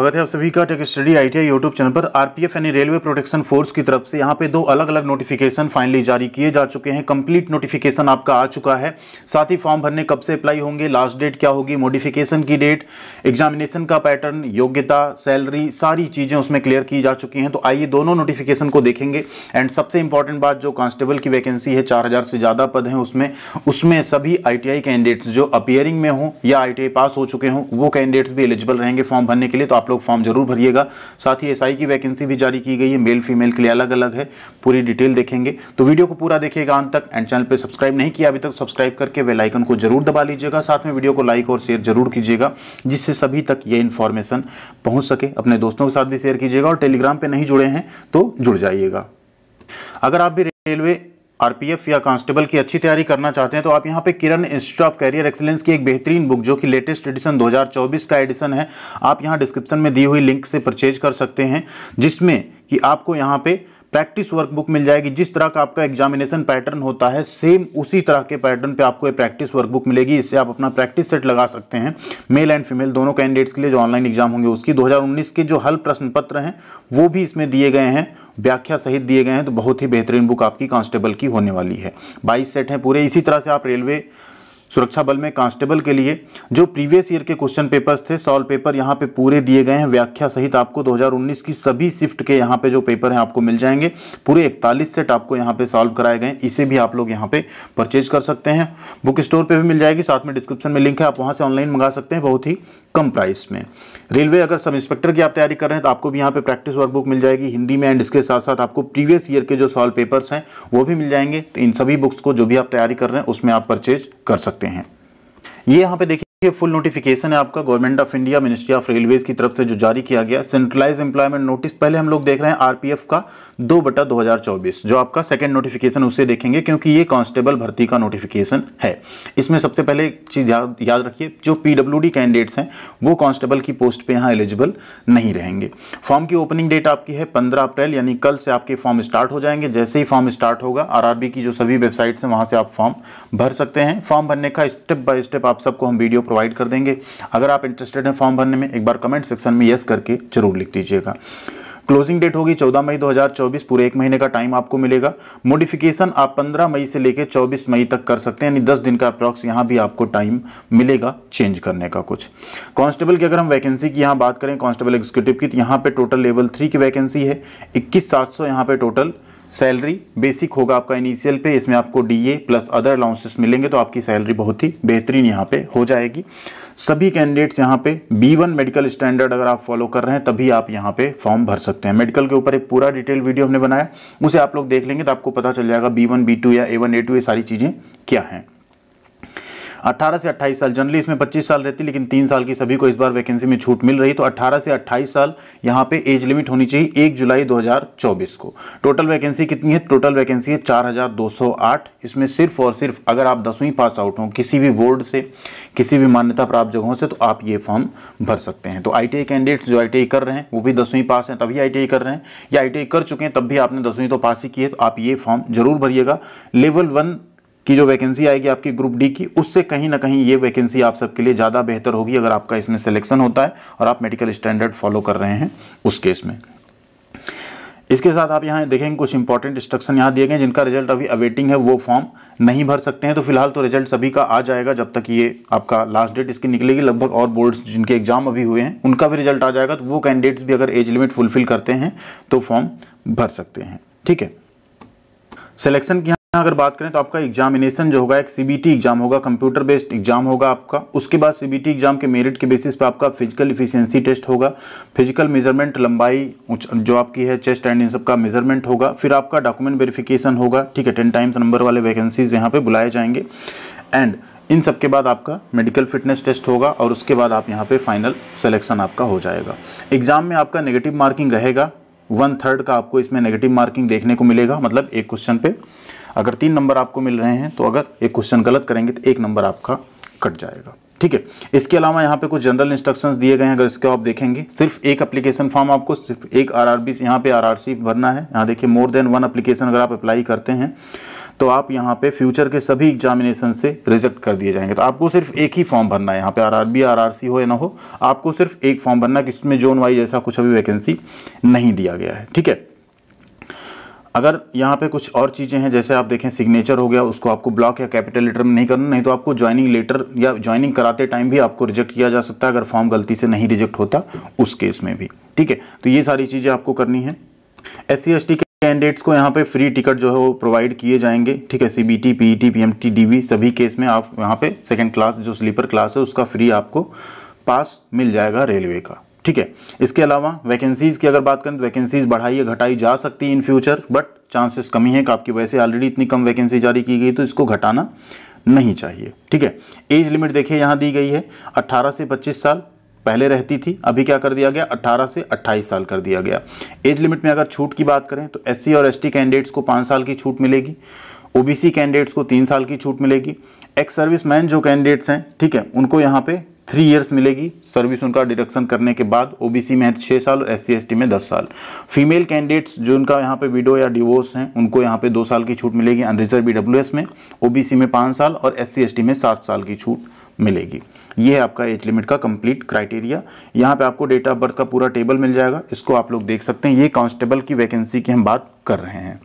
स्वागत है आप सभी का tech study I T YouTube channel पर आरपीएफ यानी रेलवे प्रोटेक्शन फोर्स की तरफ से यहाँ पे दो अलग अलग नोटिफिकेशन फाइनली जारी किए जा चुके हैं कंप्लीट नोटिफिकेशन आपका आ चुका है साथ ही फॉर्म भरने कब से अप्लाई होंगे लास्ट डेट क्या होगी मॉडिफिकेशन की डेट एग्जामिनेशन का पैटर्न योग्यता सैलरी सारी चीज़ें उसमें क्लियर की जा चुकी हैं तो आइए दोनों नोटिफिकेशन को देखेंगे एंड सबसे इंपॉर्टेंट बात जो कांस्टेबल की वैकेंसी है चार से ज़्यादा पद हैं उसमें उसमें सभी आई कैंडिडेट्स जो अपियरिंग में हों या आई पास हो चुके हों वो कैंडिडेट्स भी एलिजिबल रहेंगे फॉर्म भरने के लिए तो आप लोग फॉर्म जरूर भरिएगा साथ ही एसआई की वैकेंसी भी जारी की गई है मेल फीमेल के लिए अलग अलग है पूरी डिटेल देखेंगे तो वीडियो को पूरा देखिएगा अंत तक एंड चैनल पर सब्सक्राइब नहीं किया अभी तक सब्सक्राइब करके वेलाइकन को जरूर दबा लीजिएगा साथ में वीडियो को लाइक और शेयर जरूर कीजिएगा जिससे सभी तक यह इन्फॉर्मेशन पहुँच सके अपने दोस्तों के साथ भी शेयर कीजिएगा और टेलीग्राम पर नहीं जुड़े हैं तो जुड़ जाइएगा अगर आप भी रेलवे आरपीएफ या कांस्टेबल की अच्छी तैयारी करना चाहते हैं तो आप यहाँ पे Kiran institute of career excellence की एक बेहतरीन बुक जो कि लेटेस्ट एडिशन 2024 का एडिशन है आप यहाँ डिस्क्रिप्शन में दी हुई लिंक से परचेज कर सकते हैं जिसमें कि आपको यहाँ पे प्रैक्टिस वर्कबुक मिल जाएगी जिस तरह का आपका एग्जामिनेशन पैटर्न होता है सेम उसी तरह के पैटर्न पे आपको ये प्रैक्टिस वर्कबुक मिलेगी इससे आप अपना प्रैक्टिस सेट लगा सकते हैं मेल एंड फीमेल दोनों कैंडिडेट्स के लिए जो ऑनलाइन एग्जाम होंगे उसकी 2019 के जो हल प्रश्न पत्र हैं वो भी इसमें दिए गए हैं व्याख्या सहित दिए गए हैं तो बहुत ही बेहतरीन बुक आपकी कांस्टेबल की होने वाली है बाईस सेट हैं पूरे इसी तरह से आप रेलवे सुरक्षा बल में कांस्टेबल के लिए जो प्रीवियस ईयर के क्वेश्चन पेपर्स थे सॉल्व पेपर यहाँ पे पूरे दिए गए हैं व्याख्या सहित आपको 2019 की सभी शिफ्ट के यहाँ पे जो पेपर हैं आपको मिल जाएंगे पूरे 41 सेट आपको यहाँ पे सॉल्व कराए गए इसे भी आप लोग यहाँ पे परचेज कर सकते हैं बुक स्टोर पर भी मिल जाएगी साथ में डिस्क्रिप्शन में लिंक है आप वहाँ से ऑनलाइन मंगा सकते हैं बहुत ही कम प्राइस में रेलवे अगर सब इंस्पेक्टर की आप तैयारी कर रहे हैं तो आपको भी यहाँ पे प्रैक्टिस वर्कबुक मिल जाएगी हिंदी में एंड इसके साथ साथ आपको प्रीवियस ईयर के जो सॉल्व पेपर्स हैं वो भी मिल जाएंगे तो इन सभी बुक्स को जो भी आप तैयारी कर रहे हैं उसमें आप परचेज कर सकते हैं ये यहाँ पे देखिए ये फुल नोटिफिकेशन है आपका government of India ministry of railways की तरफ से जो जारी किया गया सेंट्रलाइज एम्प्लॉयमेंट नोटिस पहले हम लोग देख रहे हैं आरपीएफ का दो बटा दो हज़ार चौबीस जो आपका सेकेंड नोटिफिकेशन उसे देखेंगे क्योंकि ये कांस्टेबल भर्ती का नोटिफिकेशन है इसमें सबसे पहले एक चीज़ याद याद रखिए जो पीडब्ल्यूडी कैंडिडेट्स हैं वो कांस्टेबल की पोस्ट पे यहाँ एलिजिबल नहीं रहेंगे फॉर्म की ओपनिंग डेट आपकी है पंद्रह अप्रैल यानी कल से आपके फॉर्म स्टार्ट हो जाएंगे जैसे ही फॉर्म स्टार्ट होगा आर की जो सभी वेबसाइट्स हैं वहाँ से आप फॉर्म भर सकते हैं फॉर्म भरने का स्टेप बाय स्टेप आप सबको हम वीडियो प्रोवाइड कर देंगे अगर आप इंटरेस्टेड हैं फॉर्म भरने में एक बार कमेंट सेक्शन में येस करके जरूर लिख दीजिएगा क्लोजिंग डेट होगी 14 मई 2024 पूरे एक महीने का टाइम आपको मिलेगा मोडिफिकेशन आप 15 मई से लेकर 24 मई तक कर सकते हैं यानी 10 दिन का अप्रॉक्स यहां भी आपको टाइम मिलेगा चेंज करने का कुछ कांस्टेबल की अगर हम वैकेंसी की यहां बात करें कांस्टेबल एग्जीक्यूटिव की तो यहां पे टोटल लेवल थ्री की वैकेंसी है इक्कीस सात सौ यहाँ पे टोटल सैलरी बेसिक होगा आपका इनिशियल पे इसमें आपको डीए प्लस अदर अलाउंसेस मिलेंगे तो आपकी सैलरी बहुत ही बेहतरीन यहाँ पे हो जाएगी सभी कैंडिडेट्स यहाँ पे बी वन मेडिकल स्टैंडर्ड अगर आप फॉलो कर रहे हैं तभी आप यहाँ पे फॉर्म भर सकते हैं मेडिकल के ऊपर एक पूरा डिटेल वीडियो हमने बनाया उसे आप लोग देख लेंगे तो आपको पता चल जाएगा बी वन बी टू या ए वन ए टू ये सारी चीज़ें क्या हैं 18 से 28 साल जनरली इसमें 25 साल रहती लेकिन तीन साल की सभी को इस बार वैकेंसी में छूट मिल रही तो 18 से 28 साल यहाँ पे एज लिमिट होनी चाहिए 1 जुलाई 2024 को टोटल वैकेंसी कितनी है टोटल वैकेंसी है 4208 इसमें सिर्फ और सिर्फ अगर आप दसवीं पास आउट हों किसी भी बोर्ड से किसी भी मान्यता प्राप्त जगहों से तो आप ये फॉर्म भर सकते हैं तो आई कैंडिडेट्स जो आई कर रहे हैं वो भी दसवीं पास हैं तभी आई कर रहे हैं या आई कर चुके हैं तब भी आपने दसवीं तो पास ही की है तो आप ये फॉर्म जरूर भरिएगा लेवल वन की जो वैकेंसी आएगी आपकी ग्रुप डी की उससे कहीं ना कहीं ये वैकेंसी आप सबके लिए ज़्यादा बेहतर होगी अगर आपका इसमें सिलेक्शन होता है और आप मेडिकल स्टैंडर्ड फॉलो कर रहे हैं उस केस में इसके साथ आप यहाँ देखेंगे कुछ इंपॉर्टेंट इंस्ट्रक्शन यहाँ दिए गए जिनका रिजल्ट अभी अवेटिंग है वो फॉर्म नहीं भर सकते हैं तो फिलहाल तो रिजल्ट सभी का आ जाएगा जब तक ये आपका लास्ट डेट इसकी निकलेगी लगभग और बोर्ड्स जिनके एग्जाम अभी हुए हैं उनका भी रिजल्ट आ जाएगा तो वो कैंडिडेट्स भी अगर एज लिमिट फुलफिल करते हैं तो फॉर्म भर सकते हैं ठीक है सिलेक्शन की अगर बात करें तो आपका एग्जामिनेशन जो होगा एक सीबीटी एग्जाम होगा कंप्यूटर बेस्ड एग्जाम होगा आपका उसके बाद सीबीटी एग्जाम के मेरिट के बेसिस पर आपका फिजिकल इफिशियंसी टेस्ट होगा फिजिकल मेजरमेंट लंबाई जो आपकी है चेस्ट एंड इन सबका मेजरमेंट होगा फिर आपका डॉक्यूमेंट वेरिफिकेशन होगा ठीक है टेन टाइम्स नंबर वाले वैकेंसीज यहाँ पर बुलाए जाएंगे एंड इन सब के बाद आपका मेडिकल फिटनेस टेस्ट होगा और उसके बाद आप यहाँ पे फाइनल सेलेक्शन आपका हो जाएगा एग्जाम में आपका नेगेटिव मार्किंग रहेगा वन थर्ड का आपको इसमें नेगेटिव मार्किंग देखने को मिलेगा मतलब एक क्वेश्चन पे अगर तीन नंबर आपको मिल रहे हैं तो अगर एक क्वेश्चन गलत करेंगे तो एक नंबर आपका कट जाएगा ठीक है इसके अलावा यहाँ पे कुछ जनरल इंस्ट्रक्शंस दिए गए हैं अगर इसको आप देखेंगे सिर्फ एक एप्लीकेशन फॉर्म आपको सिर्फ एक आर आर बी यहाँ पे आर आर सी भरना है यहाँ देखिए मोर देन वन एप्लीकेशन अगर आप अप्लाई करते हैं तो आप यहाँ पे फ्यूचर के सभी एग्जामिनेशन से रिजेक्ट कर दिए जाएंगे तो आपको सिर्फ एक ही फॉर्म भरना है यहाँ पे आर सी हो या ना हो आपको सिर्फ एक फॉर्म भरना है कि इसमें जोन वाइज ऐसा कुछ अभी वैकेंसी नहीं दिया गया है ठीक है अगर यहाँ पे कुछ और चीज़ें हैं जैसे आप देखें सिग्नेचर हो गया उसको आपको ब्लॉक या कैपिटल लेटर में नहीं करना नहीं तो आपको ज्वाइनिंग लेटर या ज्वाइनिंग कराते टाइम भी आपको रिजेक्ट किया जा सकता है अगर फॉर्म गलती से नहीं रिजेक्ट होता उस केस में भी ठीक है तो ये सारी चीज़ें आपको करनी है एस सी के कैंडिडेट्स को यहाँ पर फ्री टिकट जो है वो प्रोवाइड किए जाएंगे ठीक है C B T P E T P M T D B सभी केस में आप यहाँ पर सेकेंड क्लास जो स्लीपर क्लास है उसका फ्री आपको पास मिल जाएगा रेलवे का ठीक है इसके अलावा वैकेंसीज़ की अगर बात करें तो वैकेंसीज़ बढ़ाई या घटाई जा सकती है इन फ्यूचर बट चांसेस कमी है कि आपकी वैसे ऑलरेडी इतनी कम वैकेंसी जारी की गई तो इसको घटाना नहीं चाहिए ठीक है एज लिमिट देखिए यहाँ दी गई है 18 से 25 साल पहले रहती थी अभी क्या कर दिया गया 18 से 28 साल कर दिया गया एज लिमिट में अगर छूट की बात करें तो एस और एस कैंडिडेट्स को पाँच साल की छूट मिलेगी ओ कैंडिडेट्स को तीन साल की छूट मिलेगी एक्स सर्विस मैन जो कैंडिडेट्स हैं ठीक है उनको यहाँ पे थ्री इयर्स मिलेगी सर्विस उनका डिडक्शन करने के बाद ओबीसी में है तो छः साल और एस सी में दस साल फीमेल कैंडिडेट्स जो उनका यहाँ पे विडो या डिवोर्स हैं उनको यहाँ पे दो साल की छूट मिलेगी अनरिजर्व बी में ओबीसी में पाँच साल और एस सी में सात साल की छूट मिलेगी ये है आपका एज लिमिट का कंप्लीट क्राइटेरिया यहाँ पे आपको डेट ऑफ बर्थ का पूरा टेबल मिल जाएगा इसको आप लोग देख सकते हैं ये कांस्टेबल की वैकेंसी की हम बात कर रहे हैं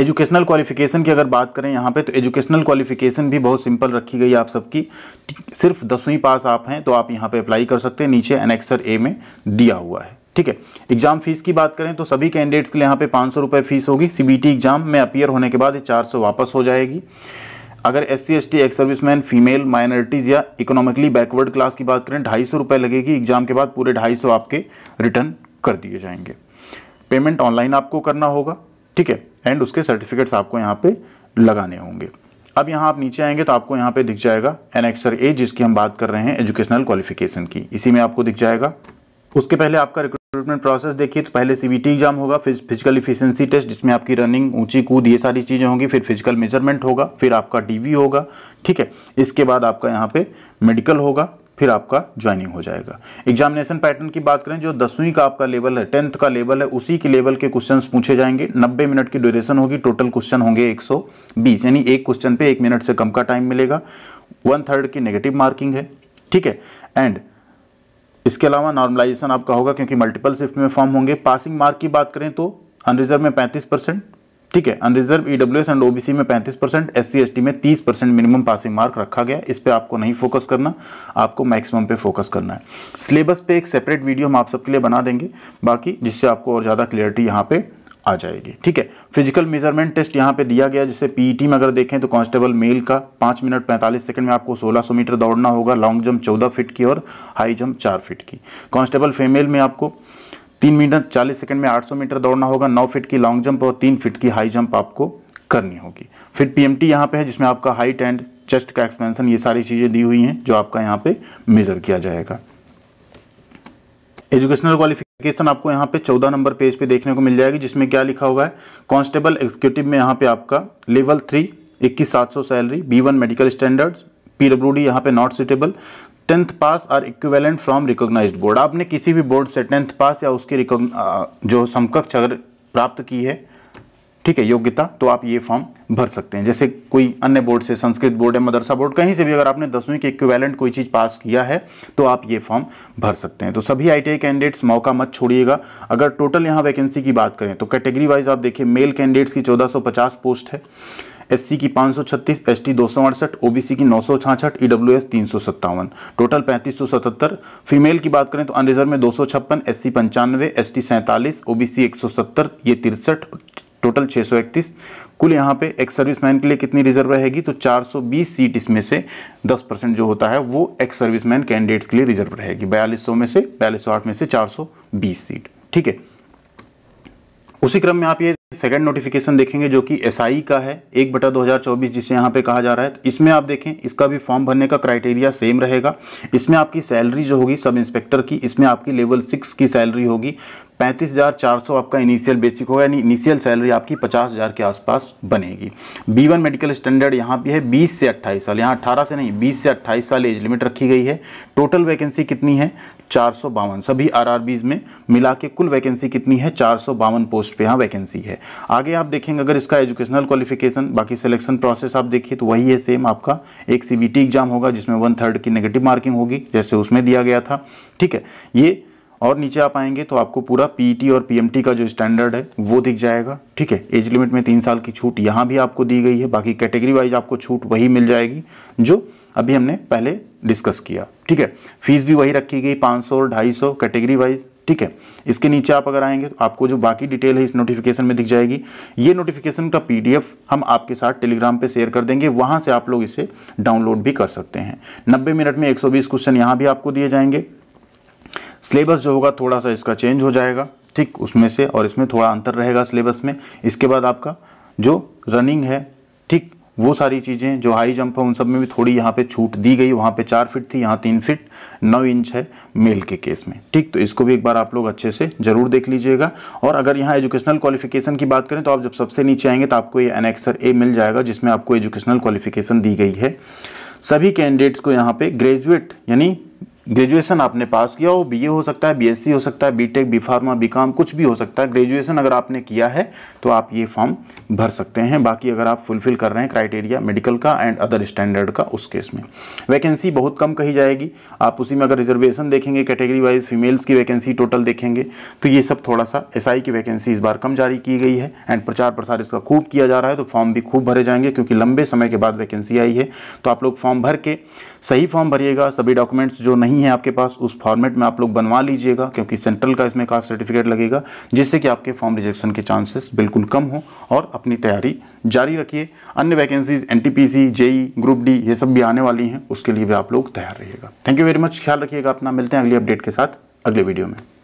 एजुकेशनल क्वालिफिकेशन की अगर बात करें यहाँ पे तो एजुकेशनल क्वालिफिकेशन भी बहुत सिंपल रखी गई आप सबकी सिर्फ दसवीं पास आप हैं तो आप यहाँ पे अप्लाई कर सकते हैं नीचे एनेक्सर ए में दिया हुआ है ठीक है एग्जाम फीस की बात करें तो सभी कैंडिडेट्स के लिए यहाँ पे पाँच सौ रुपये फीस होगी सीबीटी एग्जाम में अपियर होने के बाद ये चार सौ वापस हो जाएगी अगर S C S T ex serviceman female minorities या इकोनॉमिकली बैकवर्ड क्लास की बात करें ढाई सौ रुपये लगेगी एग्जाम के बाद पूरे ढाई सौ आपके रिटर्न कर दिए जाएंगे पेमेंट ऑनलाइन आपको करना होगा ठीक है एंड उसके सर्टिफिकेट्स आपको यहाँ पे लगाने होंगे अब यहाँ आप नीचे आएंगे तो आपको यहाँ पे दिख जाएगा एक्सर ए जिसकी हम बात कर रहे हैं एजुकेशनल क्वालिफिकेशन की इसी में आपको दिख जाएगा उसके पहले आपका रिक्रूटमेंट प्रोसेस देखिए तो पहले सी एग्जाम होगा फिर फिजिकल इफिशियंसी टेस्ट जिसमें आपकी रनिंग ऊंची कूद ये सारी चीज़ें होंगी फिर फिजिकल मेजरमेंट होगा फिर आपका डीवी होगा ठीक है इसके बाद आपका यहाँ पे मेडिकल होगा फिर आपका ज्वाइनिंग हो जाएगा एग्जामिनेशन पैटर्न की बात करें जो दसवीं का आपका लेवल है टेंथ का लेवल है उसी के लेवल के क्वेश्चन पूछे जाएंगे 90 मिनट की ड्यूरेशन होगी टोटल क्वेश्चन होंगे 120 यानी एक क्वेश्चन पे एक मिनट से कम का टाइम मिलेगा वन थर्ड की नेगेटिव मार्किंग है ठीक है एंड इसके अलावा नॉर्मलाइजेशन आपका होगा क्योंकि मल्टीपल शिफ्ट में फॉर्म होंगे पासिंग मार्क की बात करें तो अनरिजर्व में पैंतीस परसेंट ठीक है अनरिजर्व ईडब्ल्यू एंड ओबीसी में 35 परसेंट एस सी में 30 परसेंट मिनिमम पासिंग मार्क रखा गया इस पर आपको नहीं फोकस करना आपको मैक्सिमम पे फोकस करना है सिलेबस पे एक सेपरेट वीडियो हम आप सबके लिए बना देंगे बाकी जिससे आपको और ज़्यादा क्लियरिटी यहाँ पे आ जाएगी ठीक है फिजिकल मेजरमेंट टेस्ट यहाँ पे दिया गया जिससे पीईटी e में अगर देखें तो कांस्टेबल मेल का पाँच मिनट पैंतालीस सेकंड में आपको 1600 मीटर दौड़ना होगा लॉन्ग जंप 14 फीट की और हाई जंप 4 फीट की कांस्टेबल फीमेल में आपको तीन मिनट चालीस सेकंड में 800 मीटर दौड़ना होगा नौ फीट की लॉन्ग जंप और तीन फीट की हाई जंप आपको करनी होगी फिर पीएमटी यहाँ पे है जिसमें आपका हाइट एंड चेस्ट का एक्सपेंशन ये सारी चीज़ें दी हुई हैं जो आपका यहाँ पे मेज़र किया जाएगा एजुकेशनल क्वालिफिकेशन आपको यहाँ पे चौदह नंबर पेज पे देखने को मिल जाएगी जिसमें क्या लिखा हुआ है कांस्टेबल एग्जीक्यूटिव में यहाँ पे आपका लेवल थ्री इक्कीस सात सौ salary B one medical standards P W D यहाँ पे not suitable tenth pass or equivalent from recognised board आपने किसी भी बोर्ड से टेंथ पास या उसके जो समकक्ष अगर प्राप्त की है ठीक है योग्यता तो आप ये फॉर्म भर सकते हैं जैसे कोई अन्य बोर्ड से संस्कृत बोर्ड या मदरसा बोर्ड कहीं से भी अगर आपने दसवीं के इक्विवेलेंट कोई चीज़ पास किया है तो आप ये फॉर्म भर सकते हैं तो सभी आई कैंडिडेट्स मौका मत छोड़िएगा अगर टोटल यहाँ वैकेंसी की बात करें तो कैटेगरी वाइज आप देखिए मेल कैंडिडेट्स की चौदह पोस्ट है एससी की 536, एसटी दो सौ अड़सठ ओबीसी की नौ सौ छाछठ ईडब्ल्यूएस e तीन सौ सत्तावन टोटल पैंतीस सौ सतहत्तर फीमेल की बात करें तो अनरिजर्व में दो सौ छप्पन एस सी पंचानवे एस टी सैंतालीस ओबीसी एक सौ सत्तर ये तिरसठ टोटल छः सौ इकतीस कुल यहाँ पे एक्स सर्विस मैन के लिए कितनी रिजर्व रहेगी तो 420 सीट इसमें से 10 परसेंट जो होता है वो एक्स सर्विसमैन कैंडिडेट्स के लिए रिजर्व रहेगी बयालीस में से बयालीस में से बीस सीट ठीक है उसी क्रम में आप ये सेकेंड नोटिफिकेशन देखेंगे जो कि एस e का है एक बटा दो हजार चौबीस जिसे यहाँ पे कहा जा रहा है तो इसमें आप देखें इसका भी फॉर्म भरने का क्राइटेरिया सेम रहेगा इसमें आपकी सैलरी जो होगी सब इंस्पेक्टर की इसमें आपकी लेवल सिक्स की सैलरी होगी पैंतीस हज़ार चार सौ आपका इनिशियल बेसिक होगा यानी इनिशियल सैलरी आपकी पचास हज़ार के आसपास बनेगी बी वन मेडिकल स्टैंडर्ड यहाँ भी है बीस से अट्ठाईस साल यहाँ अठारह से नहीं बीस से अट्ठाईस साल एज लिमिट रखी गई है टोटल वैकेंसी कितनी है चार सौ बावन सभी आर आर बीज में मिला के कुल वैकेंसी कितनी है चार सौ बावन पोस्ट पर यहाँ वैकेंसी है आगे आप देखेंगे अगर इसका एजुकेशनल क्वालिफिकेशन बाकी सिलेक्शन प्रोसेस आप देखिए तो वही है सेम आपका एक सी एग्ज़ाम होगा जिसमें वन थर्ड की नेगेटिव मार्किंग होगी जैसे उसमें दिया गया था ठीक है ये और नीचे आप आएंगे तो आपको पूरा पीटी e और पीएमटी का जो स्टैंडर्ड है वो दिख जाएगा ठीक है एज लिमिट में तीन साल की छूट यहाँ भी आपको दी गई है बाकी कैटेगरी वाइज आपको छूट वही मिल जाएगी जो अभी हमने पहले डिस्कस किया ठीक है फीस भी वही रखी गई पाँच सौ ढाई सौ कैटेगरी वाइज ठीक है इसके नीचे आप अगर आएंगे तो आपको जो बाकी डिटेल है इस नोटिफिकेशन में दिख जाएगी ये नोटिफिकेशन का पीडीएफ हम आपके साथ टेलीग्राम पे शेयर कर देंगे वहाँ से आप लोग इसे डाउनलोड भी कर सकते हैं नब्बे मिनट में 120 क्वेश्चन यहाँ भी आपको दिए जाएंगे सिलेबस जो होगा थोड़ा सा इसका चेंज हो जाएगा ठीक उसमें से और इसमें थोड़ा अंतर रहेगा सिलेबस में इसके बाद आपका जो रनिंग है ठीक वो सारी चीज़ें जो हाई जंप है उन सब में भी थोड़ी यहाँ पे छूट दी गई वहाँ पे चार फिट थी यहाँ तीन फिट नौ इंच है मेल के केस में ठीक तो इसको भी एक बार आप लोग अच्छे से ज़रूर देख लीजिएगा और अगर यहाँ एजुकेशनल क्वालिफिकेशन की बात करें तो आप जब सबसे नीचे आएंगे तो आपको ये एनेक्सर ए मिल जाएगा जिसमें आपको एजुकेशनल क्वालिफिकेशन दी गई है सभी कैंडिडेट्स को यहाँ पे ग्रेजुएट यानी ग्रेजुएशन आपने पास किया हो बीए हो सकता है बीएससी हो सकता है बीटेक बी फार्मा बी काम कुछ भी हो सकता है ग्रेजुएशन अगर आपने किया है तो आप ये फॉर्म भर सकते हैं बाकी अगर आप फुलफिल कर रहे हैं क्राइटेरिया मेडिकल का एंड अदर स्टैंडर्ड का उस केस में वैकेंसी बहुत कम कही जाएगी आप उसी में अगर रिजर्वेशन देखेंगे कैटेगरी वाइज फीमेल्स की वैकेंसी टोटल देखेंगे तो ये सब थोड़ा सा एस की वैकेंसी इस बार कम जारी की गई है एंड प्रचार प्रसार इसका खूब किया जा रहा है तो फॉर्म भी खूब भरे जाएंगे क्योंकि लंबे समय के बाद वैकेंसी आई है तो आप लोग फॉर्म भर के सही फॉर्म भरिएगा सभी डॉक्यूमेंट्स जो नहीं नहीं है आपके पास उस फॉर्मेट में आप लोग बनवा लीजिएगा क्योंकि सेंट्रल का इसमें कास्ट सर्टिफिकेट लगेगा जिससे कि आपके फॉर्म रिजेक्शन के चांसेस बिल्कुल कम हो और अपनी तैयारी जारी रखिए अन्य vacancies N T JE group D ये सब भी आने वाली हैं उसके लिए भी आप लोग तैयार रहिएगा थैंक यू वेरी मच ख्याल रखिएगा अपना मिलते हैं अगली अपडेट के साथ अगले वीडियो में